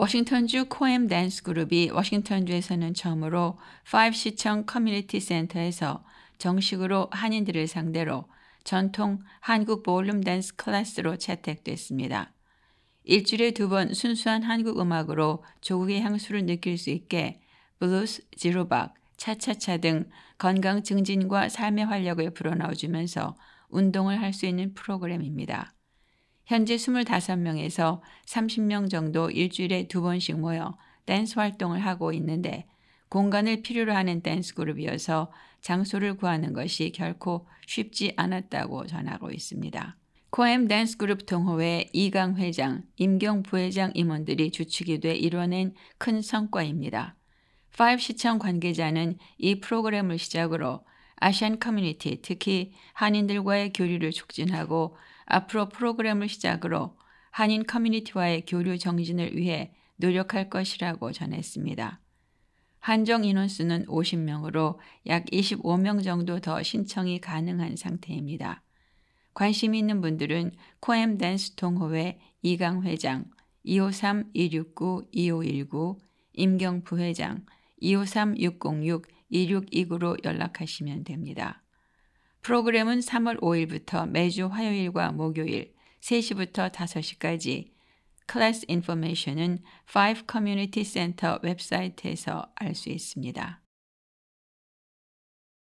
워싱턴주 코엠 댄스 그룹이 워싱턴주에서는 처음으로 5시청 커뮤니티 센터에서 정식으로 한인들을 상대로 전통 한국 볼륨 댄스 클래스로 채택됐습니다. 일주일에 두 번 순수한 한국 음악으로 조국의 향수를 느낄 수 있게 블루스, 지로박, 차차차 등 건강 증진과 삶의 활력을 불어넣어주면서 운동을 할 수 있는 프로그램입니다. 현재 25명에서 30명 정도 일주일에 두 번씩 모여 댄스 활동을 하고 있는데 공간을 필요로 하는 댄스 그룹이어서 장소를 구하는 것이 결코 쉽지 않았다고 전하고 있습니다. 코엠 댄스 그룹 동호회 이강 회장, 임경 부회장 임원들이 주축이 돼 이뤄낸 큰 성과입니다. 5 시청 관계자는 이 프로그램을 시작으로 아시안 커뮤니티, 특히 한인들과의 교류를 촉진하고 앞으로 프로그램을 시작으로 한인 커뮤니티와의 교류 정진을 위해 노력할 것이라고 전했습니다. 한정 인원수는 50명으로 약 25명 정도 더 신청이 가능한 상태입니다. 관심 있는 분들은 코엠 댄스 통호회 이강 회장 253-269-2519 임경부 회장 253-606 1 6 2구로 연락하시면 됩니다. 프로그램은 3월 5일부터 매주 화요일과 목요일 3시부터 5시까지 클래스 인포메이션은 5 커뮤니티 센터 웹사이트에서 알 수 있습니다.